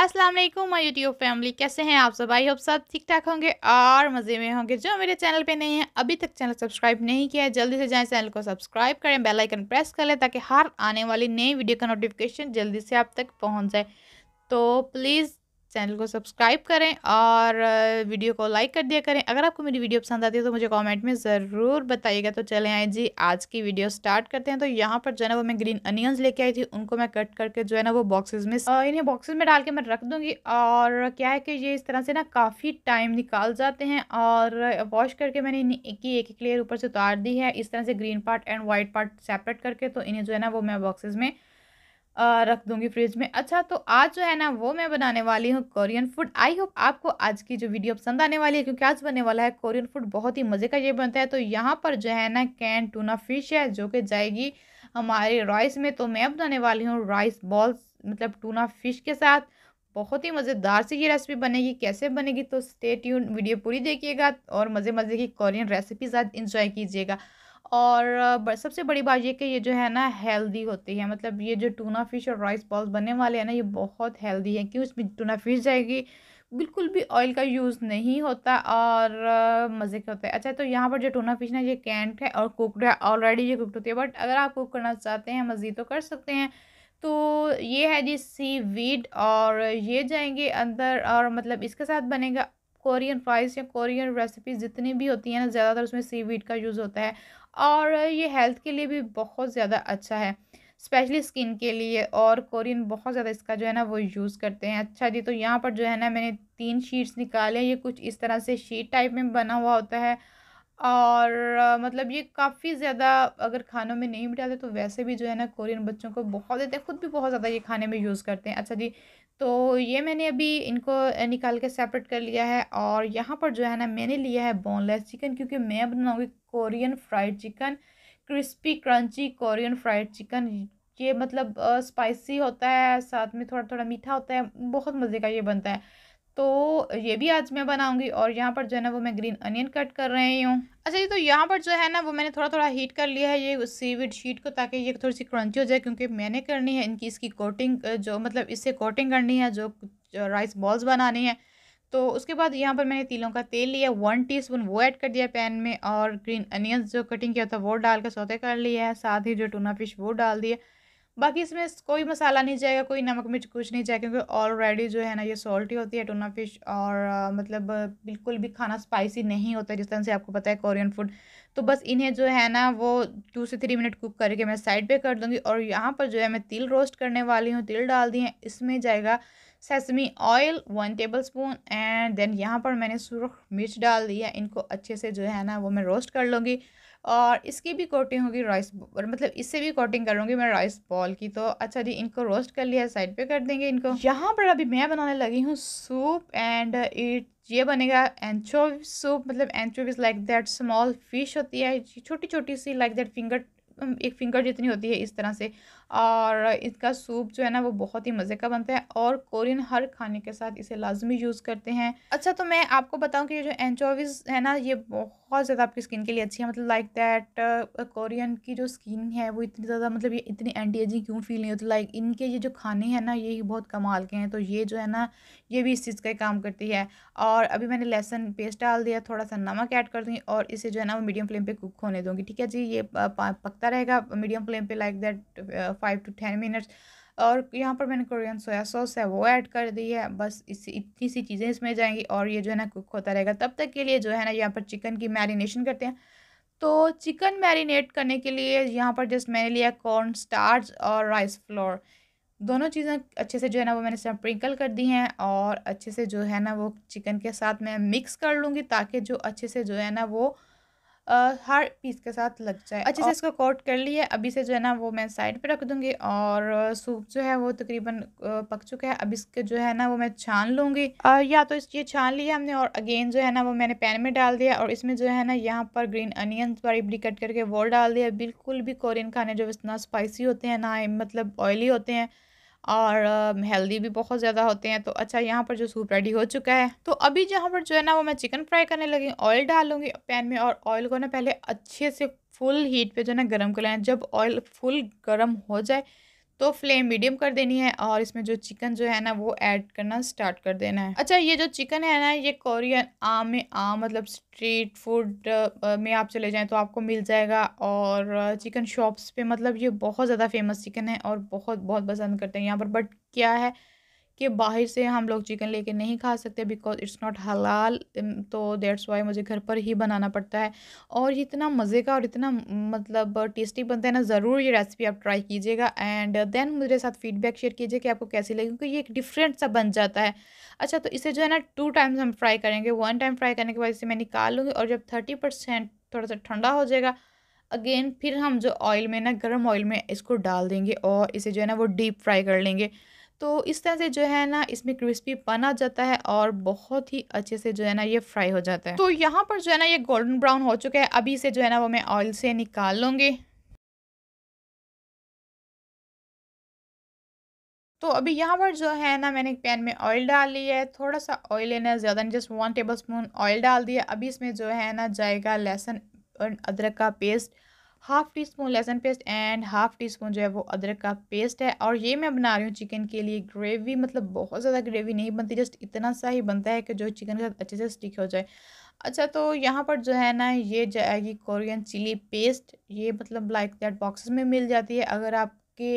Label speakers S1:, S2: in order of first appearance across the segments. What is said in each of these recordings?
S1: अस्सलाम वालेकुम my YouTube family कैसे हैं आप सब आई होप सब ठीक ठाक होंगे और मज़े में होंगे जो मेरे चैनल पे नहीं है अभी तक चैनल सब्सक्राइब नहीं किया है जल्दी से जाएं चैनल को सब्सक्राइब करें बेल आइकन प्रेस कर लें ताकि हर आने वाली नई वीडियो का नोटिफिकेशन जल्दी से आप तक पहुंच जाए तो प्लीज़ चैनल को सब्सक्राइब करें और वीडियो को लाइक कर दिया करें अगर आपको मेरी वीडियो पसंद आती है तो मुझे कमेंट में ज़रूर बताइएगा तो चले आए जी आज की वीडियो स्टार्ट करते हैं तो यहाँ पर जो है ना वो मैं ग्रीन अनियंस लेके आई थी उनको मैं कट करके जो है ना वो बॉक्सेज में इन्हें बॉक्सेज में डाल के मैं रख दूँगी और क्या है कि ये इस तरह से ना काफ़ी टाइम निकाल जाते हैं और वॉश करके मैंने इन्हें एक ही एक एक लेयर ऊपर से उतार दी है इस तरह से green part and white part separate करके तो इन्हें जो है ना वो मैं बॉक्सेज में रख दूंगी फ्रिज में अच्छा तो आज जो है ना वो मैं बनाने वाली हूँ कोरियन फूड आई होप आपको आज की जो वीडियो पसंद आने वाली है क्योंकि आज बनने वाला है कोरियन फूड बहुत ही मज़े का ये बनता है तो यहाँ पर जो है ना कैन टूना फिश है जो कि जाएगी हमारे राइस में तो मैं बनाने वाली हूँ राइस बॉल्स मतलब टूना फिश के साथ बहुत ही मज़ेदार से ये रेसिपी बनेगी कैसे बनेगी तो स्टे ट्यून वीडियो पूरी देखिएगा और मज़े मज़े की कोरियन रेसिपी साथ इंजॉय कीजिएगा और सबसे बड़ी बात ये कि ये जो है ना हेल्दी होती है मतलब ये जो टूना फिश और राइस बॉल्स बनने वाले हैं ना ये बहुत हेल्दी है क्यों इसमें टूना फिश जाएगी बिल्कुल भी ऑयल का यूज़ नहीं होता और मज़े के होते हैं अच्छा तो यहाँ पर जो टूना फिश ना ये कैंट है और कुकड है ऑलरेडी ये कुकड होती है बट अगर आप कुक करना चाहते हैं मज़ीद तो कर सकते हैं तो ये है जी सी वीड और ये जाएंगे अंदर और मतलब इसके साथ बनेगा कोरियन फ्राइज़ या कोरियन रेसिपीज़ जितनी भी होती हैं ना ज़्यादातर उसमें सी वीड का यूज़ होता है और ये हेल्थ के लिए भी बहुत ज़्यादा अच्छा है स्पेशली स्किन के लिए और कोरियन बहुत ज़्यादा इसका जो है ना वो यूज़ करते हैं अच्छा जी तो यहाँ पर जो है ना मैंने तीन शीट्स निकाले ये कुछ इस तरह से शीट टाइप में बना हुआ होता है और मतलब ये काफ़ी ज़्यादा अगर खानों में नहीं मिटाते तो वैसे भी जो है ना कोरियन बच्चों को बहुत देते हैं खुद भी बहुत ज़्यादा ये खाने में यूज़ करते हैं अच्छा जी तो ये मैंने अभी इनको निकाल के सेपरेट कर लिया है और यहाँ पर जो है ना मैंने लिया है बोनलेस चिकन क्योंकि मैं बनाऊँगी Korean fried chicken crispy crunchy Korean fried chicken ये मतलब स्पाइसी होता है साथ में थोड़ा थोड़ा मीठा होता है बहुत मज़े का ये बनता है तो ये भी आज मैं बनाऊंगी और यहाँ पर जो है ना वो मैं ग्रीन अनियन कट कर रही हूँ अच्छा जी तो यहाँ पर जो है ना वो मैंने थोड़ा थोड़ा हीट कर लिया है ये सीविड शीट को ताकि ये थोड़ी सी क्रंची हो जाए क्योंकि मैंने करनी है इनकी इसकी कोटिंग जो मतलब इससे कोटिंग करनी है जो, जो राइस बॉल्स बनानी है तो उसके बाद यहाँ पर मैंने तिलों का तेल लिया वन स्पून वो ऐड कर दिया पैन में और ग्रीन अनियन जो कटिंग किया था वो डाल के सौते कर लिया है साथ ही जो टूना फिश वो डाल दिया बाकी इसमें कोई मसाला नहीं जाएगा कोई नमक मिर्च कुछ नहीं जाएगा क्योंकि ऑलरेडी जो है ना ये सॉल्टी होती है टूना फिश और आ, मतलब बिल्कुल भी खाना स्पाइसी नहीं होता जिस तरह से आपको पता है कोरियन फूड तो बस इन्हें जो है ना वो टू से थ्री मिनट कुक करके मैं साइड पे कर दूँगी और यहाँ पर जो है मैं तिल रोस्ट करने वाली हूँ तिल डाल दी है इसमें जाएगा sesame oil one tablespoon and then यहाँ पर मैंने सुरख मिर्च डाल दिया इनको अच्छे से जो है ना वो मैं रोस्ट कर लूँगी और इसकी भी कोटिंग होगी राइस मतलब इससे भी कोटिंग करूँगी मैं राइस बॉल की तो अच्छा जी इनको रोस्ट कर लिया साइड पे कर देंगे इनको यहाँ पर अभी मैं बनाने लगी हूँ सूप एंड इट ये बनेगा एनचो सूप मतलब anchovies like that small fish होती है छोटी छोटी सी लाइक दैट फिंगर एक फिंगर जितनी होती है इस तरह से और इसका सूप जो है ना वो बहुत ही मज़े का बनता है और कोरियन हर खाने के साथ इसे लाजमी यूज़ करते हैं अच्छा तो मैं आपको बताऊँ कि ये जो एनचोविज़ है ना ये बहुत ज़्यादा आपकी स्किन के लिए अच्छी है मतलब लाइक दैट uh, कोरियन की जो स्किन है वो इतनी ज़्यादा मतलब ये इतनी एंटी एजिंग क्यों फील नहीं होती लाइक इनके ये जो खाने हैं ना ये बहुत कमाल के हैं तो ये जो है ना ये भी इस चीज़ का काम करती है और अभी मैंने लहसन पेस्ट डाल दिया थोड़ा सा नमक ऐड कर दूँगी और इसे जो है ना वो मीडियम फ्लेम पर कुक होने दूँगी ठीक है जी ये uh, पकता रहेगा मीडियम फ्लेम पर like that five to ten minutes और यहाँ पर मैंने कोरियन सोया सॉस है वो ऐड कर दी है बस इसी इतनी सी चीज़ें इसमें जाएंगी और ये जो है ना कुक होता रहेगा तब तक के लिए जो है ना यहाँ पर चिकन की मैरिनेशन करते हैं तो चिकन मैरिनेट करने के लिए यहाँ पर जस्ट मैंने लिया कॉर्न स्टार्च और राइस फ्लोर दोनों चीज़ें अच्छे से जो है ना वो मैंने स्प्रिंकल कर दी हैं और अच्छे से जो है ना वो चिकन के साथ मैं मिक्स कर लूँगी ताकि जो अच्छे से जो है ना वो हर पीस के साथ लग जाए अच्छे से इसको कोट कर लिया अभी से जो है ना वो मैं साइड पे रख दूंगी और सूप जो है वो तकरीबन पक चुका है अब इसके जो है ना वो मैं छान लूँगी या तो ये छान लिया हमने और अगेन जो है ना वो मैंने पैन में डाल दिया और इसमें जो है ना यहाँ पर ग्रीन अनियन बड़ी बड़ी कट करके वो डाल दिया बिल्कुल भी कोरियन खाने जो इतना स्पाइसी होते हैं ना मतलब ऑयली होते हैं और हेल्दी भी बहुत ज़्यादा होते हैं तो अच्छा यहाँ पर जो सूप रेडी हो चुका है तो अभी जहाँ पर जो है ना वो मैं चिकन फ्राई करने लगी ऑयल डालूंगी पैन में और ऑयल को ना पहले अच्छे से फुल हीट पे जो है ना गर्म कर लेना जब ऑयल फुल गर्म हो जाए तो फ्लेम मीडियम कर देनी है और इसमें जो चिकन जो है ना वो ऐड करना स्टार्ट कर देना है अच्छा ये जो चिकन है ना ये कोरियन आम में आम मतलब स्ट्रीट फूड में आप चले जाएँ तो आपको मिल जाएगा और चिकन शॉप्स पे मतलब ये बहुत ज़्यादा फेमस चिकन है और बहुत बहुत पसंद करते हैं यहाँ पर बट क्या है कि बाहर से हम लोग चिकन लेके नहीं खा सकते बिकॉज इट्स नॉट हलाल तो देट्स वाई मुझे घर पर ही बनाना पड़ता है और इतना मज़े का और इतना मतलब टेस्टी बनता है ना ज़रूर ये रेसिपी आप ट्राई कीजिएगा एंड देन मेरे साथ फीडबैक शेयर कीजिए कि आपको कैसी लगी क्योंकि ये एक डिफरेंट सा बन जाता है अच्छा तो इसे जो है ना टू टाइम्स हम फ्राई करेंगे वन टाइम फ्राई करने के बाद इसे मैं निकाल लूँगी और जब थर्टी परसेंट थोड़ा सा ठंडा हो जाएगा अगेन फिर हम जो ऑयल में ना गर्म ऑयल में इसको डाल देंगे और इसे जो है ना वो डीप फ्राई कर लेंगे तो इस तरह से जो है ना इसमें क्रिस्पी बन आ जाता है और बहुत ही अच्छे से जो है ना ये फ्राई हो जाता है तो यहाँ पर जो है ना ये गोल्डन ब्राउन हो चुका है अभी इसे जो है ना वो मैं ऑयल से निकाल लूँगी तो अभी यहाँ पर जो है ना मैंने पैन में ऑयल डाल लिया है थोड़ा सा ऑयल लेना ज़्यादा नहीं just one tablespoon oil डाल दिया अभी इसमें जो है ना जाएगा लहसुन और अदरक का पेस्ट हाफ़ टी स्पून लहसन paste and half teaspoon जो है वो अदरक का पेस्ट है और ये मैं बना रही हूँ चिकन के लिए ग्रेवी मतलब बहुत ज़्यादा ग्रेवी नहीं बनती जस्ट इतना सा ही बनता है कि जो चिकन के साथ अच्छे से स्टिक हो जाए अच्छा तो यहाँ पर जो है ना ये जाएगी कोरियन चिली पेस्ट ये मतलब लाइक दैट बॉक्सेस में मिल जाती है अगर आपके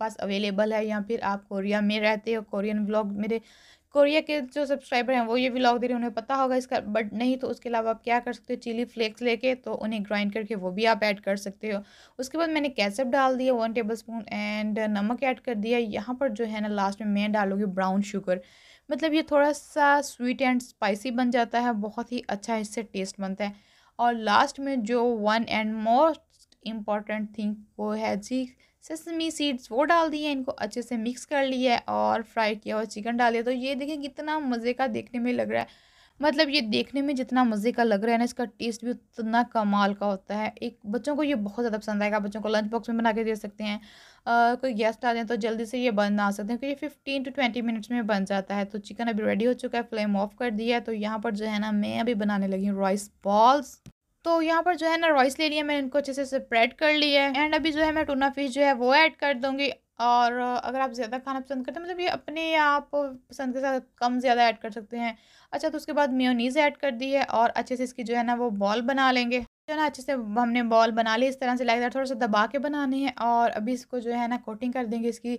S1: पास अवेलेबल है या फिर आप कोरिया में रहते हो कोरियन ब्लॉग मेरे कोरिया के जो सब्सक्राइबर हैं वो ये व्लॉग दे रहे हैं उन्हें पता होगा इसका बट नहीं तो उसके अलावा आप क्या कर सकते हो चिली फ्लेक्स लेके तो उन्हें ग्राइंड करके वो भी आप ऐड कर सकते हो उसके बाद मैंने कैसेप डाल दिया वन टेबल स्पून एंड नमक ऐड कर दिया यहाँ पर जो है ना लास्ट में मैं डालूँगी ब्राउन शुगर मतलब ये थोड़ा सा स्वीट एंड स्पाइसी बन जाता है बहुत ही अच्छा इससे टेस्ट बनता है और लास्ट में जो one and most important thing वो है जी सेसमी सीड्स वो डाल दिए इनको अच्छे से मिक्स कर लिया है और फ्राई किया हुआ चिकन डाल दिया तो ये देखें कितना मज़े का देखने में लग रहा है मतलब ये देखने में जितना मज़े का लग रहा है ना इसका टेस्ट भी उतना कमाल का होता है एक बच्चों को ये बहुत ज़्यादा पसंद आएगा बच्चों को लंच बॉक्स में बना के दे सकते हैं आ, कोई गेस्ट आ जाए तो जल्दी से ये बना सकते हैं क्योंकि फिफ्टीन टू ट्वेंटी मिनट्स में बन जाता है तो चिकन अभी रेडी हो चुका है फ्लेम ऑफ कर दिया है तो यहाँ पर जो है ना मैं अभी बनाने लगी हूँ राइस बॉल्स तो यहाँ पर जो है ना रॉइस ले लिया मैंने इनको अच्छे से स्प्रेड कर लिया है एंड अभी जो है मैं टूना फिश जो है वो ऐड कर दूँगी और अगर आप ज़्यादा खाना पसंद करते हैं मतलब ये अपने आप पसंद के साथ कम ज़्यादा ऐड कर सकते हैं अच्छा तो उसके बाद मेयोनीज़ ऐड कर दी है और अच्छे से इसकी जो है ना वो बॉल बना लेंगे जो है ना अच्छे से हमने बॉल बना ली इस तरह से लाइक थोड़ा सा दबा के बनानी है और अभी इसको जो है ना कोटिंग कर देंगे इसकी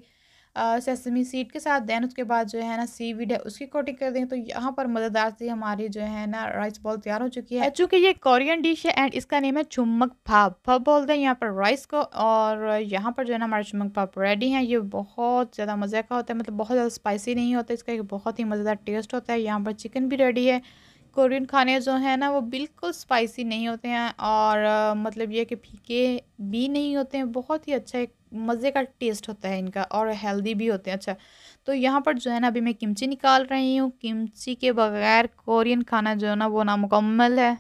S1: सेसमी सीड के साथ देन उसके बाद जो है ना सीवीड है उसकी कोटिंग कर दें तो यहाँ पर मज़ेदार सी हमारी जो है ना राइस बॉल तैयार हो चुकी है चूँकि ये कोरियन डिश है एंड इसका नेम है चुम्बक भाप भाप बोलते हैं यहाँ पर राइस को और यहाँ पर जो है ना हमारे चुम्बक भाप रेडी है ये बहुत ज़्यादा मज़े का होता है मतलब बहुत ज़्यादा स्पाइसी नहीं होता इसका एक बहुत ही मज़ेदार टेस्ट होता है यहाँ पर चिकन भी रेडी है कोरियन खाने जो है ना वो बिल्कुल स्पाइसी नहीं होते हैं और मतलब ये कि फीके भी नहीं होते हैं बहुत ही अच्छा एक मज़े का टेस्ट होता है इनका और हेल्दी भी होते हैं अच्छा तो यहाँ पर जो है ना अभी मैं किमची निकाल रही हूँ किमची के बगैर कोरियन खाना जो है ना वो नामुकम्मल है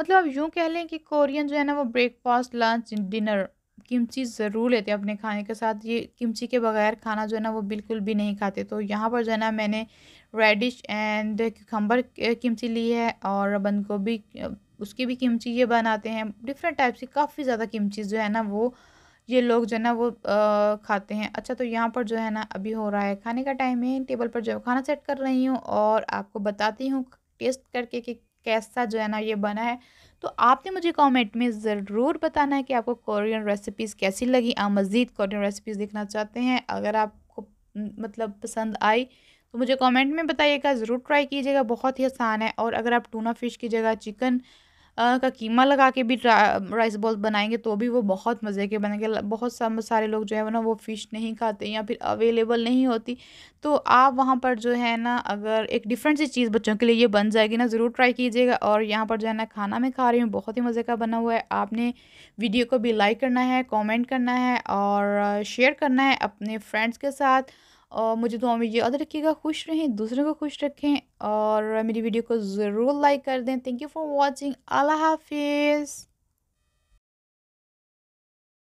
S1: मतलब आप यूँ कह लें कि कोरियन जो है ना वो ब्रेकफास्ट लंच डिनर किमची ज़रूर लेते हैं अपने खाने के साथ ये किमची के बगैर खाना जो है ना वो बिल्कुल भी नहीं खाते तो यहाँ पर जो है ना मैंने रेडिश एंड खम्बर किमची ली है और बंद गोभी उसकी भी किमची ये बनाते हैं डिफरेंट टाइप्स की काफ़ी ज़्यादा किमची जो है ना वो ये लोग जो है ना वो आ, खाते हैं अच्छा तो यहाँ पर जो है ना अभी हो रहा है खाने का टाइम है टेबल पर जो खाना सेट कर रही हूँ और आपको बताती हूँ टेस्ट करके कि कैसा जो है ना ये बना है तो आपने मुझे कमेंट में ज़रूर बताना है कि आपको कोरियन रेसिपीज़ कैसी लगी आप मज़ीद कोरियन रेसिपीज़ देखना चाहते हैं अगर आपको मतलब पसंद आई तो मुझे कमेंट में बताइएगा ज़रूर ट्राई कीजिएगा बहुत ही आसान है और अगर आप टूना फ़िश की जगह चिकन का कीमा लगा के भी राइस बॉल्स बनाएंगे तो भी वो बहुत मज़े के बनेंगे बहुत सारे लोग जो है ना वो फ़िश नहीं खाते या फिर अवेलेबल नहीं होती तो आप वहाँ पर जो है ना अगर एक डिफरेंट सी चीज़ बच्चों के लिए ये बन जाएगी ना ज़रूर ट्राई कीजिएगा और यहाँ पर जो है ना खाना मैं खा रही हूँ बहुत ही मज़े का बना हुआ है आपने वीडियो को भी लाइक करना है कॉमेंट करना है और शेयर करना है अपने फ्रेंड्स के साथ और मुझे दुआ में याद रखिएगा खुश रहें दूसरों को खुश रखें और मेरी वीडियो को ज़रूर लाइक कर दें थैंक यू फॉर वॉचिंग अल्लाह हाफिज़